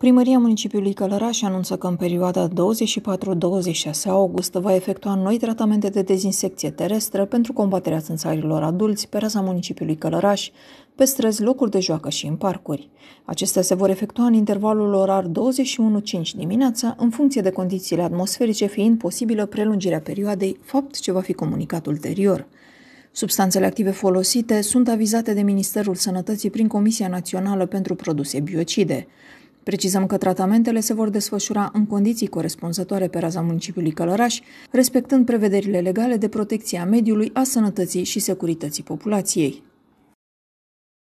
Primăria municipiului Călăraș anunță că în perioada 24-26 august va efectua noi tratamente de dezinsecție terestră pentru combaterea țânțarilor adulți pe raza municipiului Călăraș, pe străzi, locuri de joacă și în parcuri. Acestea se vor efectua în intervalul orar 21-5 dimineața, în funcție de condițiile atmosferice fiind posibilă prelungirea perioadei, fapt ce va fi comunicat ulterior. Substanțele active folosite sunt avizate de Ministerul Sănătății prin Comisia Națională pentru Produse Biocide. Precizăm că tratamentele se vor desfășura în condiții corespunzătoare pe raza municipiului Călăraș, respectând prevederile legale de protecție a mediului, a sănătății și securității populației.